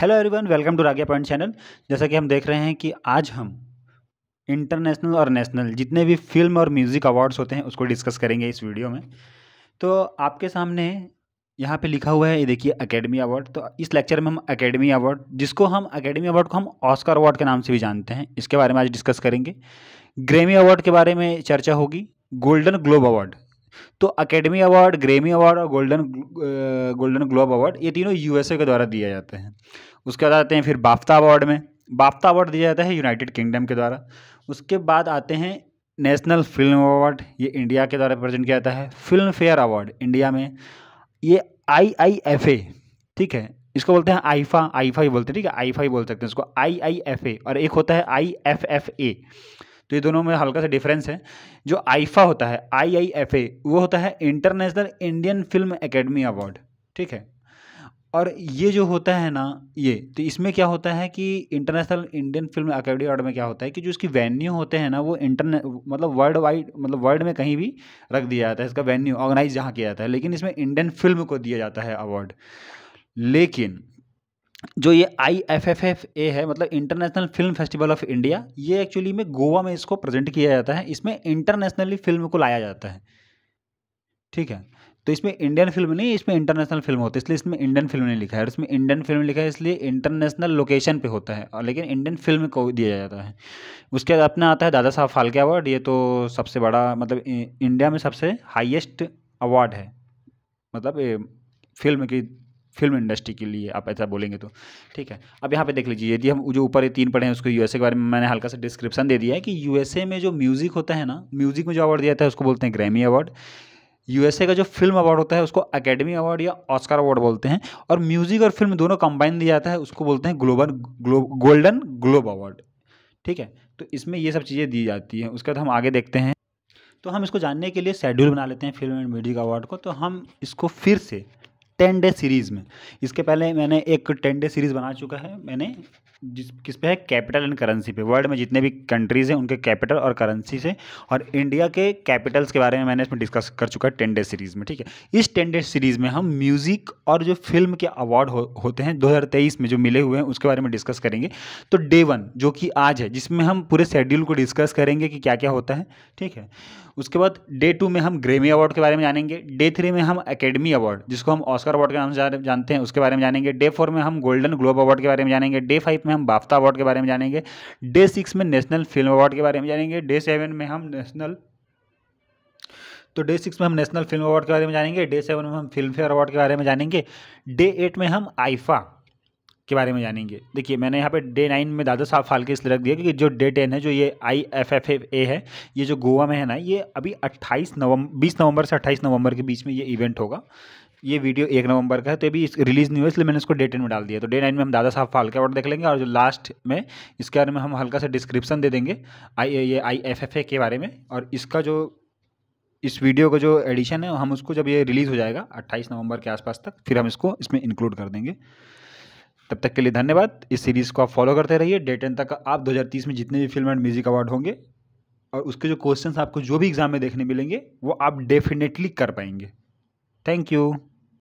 hello everyone welcome to Ragya point channel जैसा कि हम देख रहे हैं कि आज हम इंटरनेशनल और नेशनल जितने भी फिल्म और म्यूज़िक अवार्ड्स होते हैं उसको डिस्कस करेंगे इस वीडियो में तो आपके सामने यहाँ पे लिखा हुआ है ये देखिए एकेडमी अवार्ड तो इस लेक्चर में हम एकेडमी अवार्ड जिसको हम अकेडमी अवार्ड को हम ऑस्कर अवार्ड के नाम से भी जानते हैं इसके बारे में आज डिस्कस करेंगे ग्रेमी अवार्ड के बारे में चर्चा होगी गोल्डन ग्लोब अवार्ड तो अकेडमी अवार्ड ग्रेमी अवार्ड और गोल्डन गोल्डन ग्लोब अवार्ड ये तीनों यूएसए के द्वारा दिए जाते हैं उसके बाद आते हैं फिर बाफ्ता अवार्ड में बाफ्ता अवार्ड दिया जाता है यूनाइटेड किंगडम के द्वारा उसके बाद आते हैं नेशनल फिल्म अवार्ड ये इंडिया के द्वारा प्रेजेंट किया जाता है फिल्म फेयर अवार्ड इंडिया में ये आई आई एफ ए ठीक है इसको बोलते हैं आईफा आईफा ही बोलते हैं ठीक है आईफा ही बोल सकते हैं इसको आई आई एफ ए और एक होता है आई एफ एफ ए तो ये दोनों में हल्का सा डिफरेंस है जो आईफा होता है आई आई एफ ए वो होता है international Indian film academy award ठीक है और ये जो होता है ना ये तो इसमें क्या होता है कि international Indian film academy award में क्या होता है कि जो इसकी वेन्यू होते हैं ना वो इंटरने मतलब वर्ल्ड वाइड मतलब वर्ल्ड में कहीं भी रख दिया जाता है इसका वेन्यू ऑर्गेनाइज जहाँ किया जाता है लेकिन इसमें इंडियन फिल्म को दिया जाता है अवार्ड लेकिन जो ये I F F F A है मतलब international film festival of India ये एक्चुअली में गोवा में इसको प्रेजेंट किया जाता है इसमें इंटरनेशनली फिल्म को लाया जाता है ठीक है तो इसमें इंडियन फिल्म नहीं इसमें इंटरनेशनल फिल्म होती है इसलिए इसमें इंडियन फिल्म नहीं लिखा है और इसमें इंडियन फिल्म लिखा है इसलिए इंटरनेशनल लोकेशन पे होता है और लेकिन इंडियन फिल्म को दिया जाता है उसके बाद अपना आता है दादा साहब फाल्के अवार्ड ये तो सबसे बड़ा मतलब इंडिया में सबसे हाइएस्ट अवार्ड है मतलब फिल्म की फिल्म इंडस्ट्री के लिए आप ऐसा बोलेंगे तो ठीक है अब यहाँ पे देख लीजिए यदि हम जो ऊपर ये तीन पढ़े हैं उसको यूएसए के बारे में मैंने हल्का सा डिस्क्रिप्शन दे दिया है कि यूएसए में जो म्यूज़िक होता है ना म्यूज़िक में जो अवार्ड दिया जाता है उसको बोलते हैं ग्रैमी अवार्ड यूएसए का जो फिल्म अवार्ड होता है उसको अकेडमी अवार्ड या ऑस्कार अवार्ड बोलते हैं और म्यूज़िक और फिल्म दोनों कंबाइन दिया जाता है उसको बोलते हैं global glow golden globe award ठीक है तो इसमें ये सब चीज़ें दी जाती हैं उसके बाद हम आगे देखते हैं तो हम इसको जानने के लिए शेड्यूल बना लेते हैं फिल्म एंड म्यूजिक अवार्ड को तो हम इसको फिर से टेन डे सीरीज़ में इसके पहले मैंने एक टेन डे सीरीज़ बना चुका है मैंने जिस किस पे है कैपिटल एंड करेंसी पे वर्ल्ड में जितने भी कंट्रीज़ हैं उनके कैपिटल और करेंसी से और इंडिया के कैपिटल्स के बारे में मैंने इसमें डिस्कस कर चुका है टेन डे सीरीज़ में ठीक है इस टेन डे सीरीज़ में हम म्यूज़िक और जो फिल्म के अवार्ड हो, होते हैं दो में जो मिले हुए हैं उसके बारे में डिस्कस करेंगे तो डे वन जो कि आज है जिसमें हम पूरे शेड्यूल को डिस्कस करेंगे कि क्या क्या होता है ठीक है उसके बाद डे टू में हम ग्रेमी अवार्ड के बारे में जानेंगे डे थ्री में हम अकेडमी अवार्ड जिसको हम ऑस्कर ऑस्कर अवार्ड के नाम से जानते हैं उसके बारे में जानेंगे डे फोर में हम गोल्डन ग्लोब अवार्ड के बारे में जानेंगे डे फाइव में हम बाफ्ता अवार्ड के बारे में जानेंगे डे सिक्स में नेशनल फिल्म अवार्ड के बारे में जानेंगे डे सेवन में हम नेशनल तो डे सिक्स में हम नेशनल फिल्म अवार्ड के बारे में जानेंगे डे सेवन में हम फिल्म फेयर अवार्ड के बारे में जानेंगे डे एट में हम आइफा के बारे में जानेंगे देखिए मैंने यहाँ पे डे नाइन में दादा साहब फालके इसलिए रख दिया क्योंकि जो डे टेन है जो ये I F F F A है ये जो गोवा में है ना ये अभी अट्ठाईस नवंबर बीस नवंबर से अट्ठाईस नवंबर के बीच में ये इवेंट होगा ये वीडियो एक नवंबर का है तो अभी रिलीज़ नहीं हुआ इसलिए मैंने इसको डे टेन में डाल दिया तो डे नाइन में हम दादा साहब फालके अवार्ड देख लेंगे और जो लास्ट में इसके बारे में हम हल्का सा डिस्क्रिप्शन दे देंगे आई ये आई एफ एफ ए के बारे में और इसका जो इस वीडियो का जो एडिशन है हम उसको जब ये रिलीज़ हो जाएगा अट्ठाईस नवंबर के आसपास तक फिर हम इसको इसमें इंक्लूड कर देंगे तब तक के लिए धन्यवाद इस सीरीज़ को आप फॉलो करते रहिए डे टेन तक आप दो में जितने भी फिल्म एंड म्यूजिक अवार्ड होंगे और उसके जो क्वेश्चन आपको जो भी एग्ज़ाम में देखने मिलेंगे वो आप डेफिनेटली कर पाएंगे थैंक यू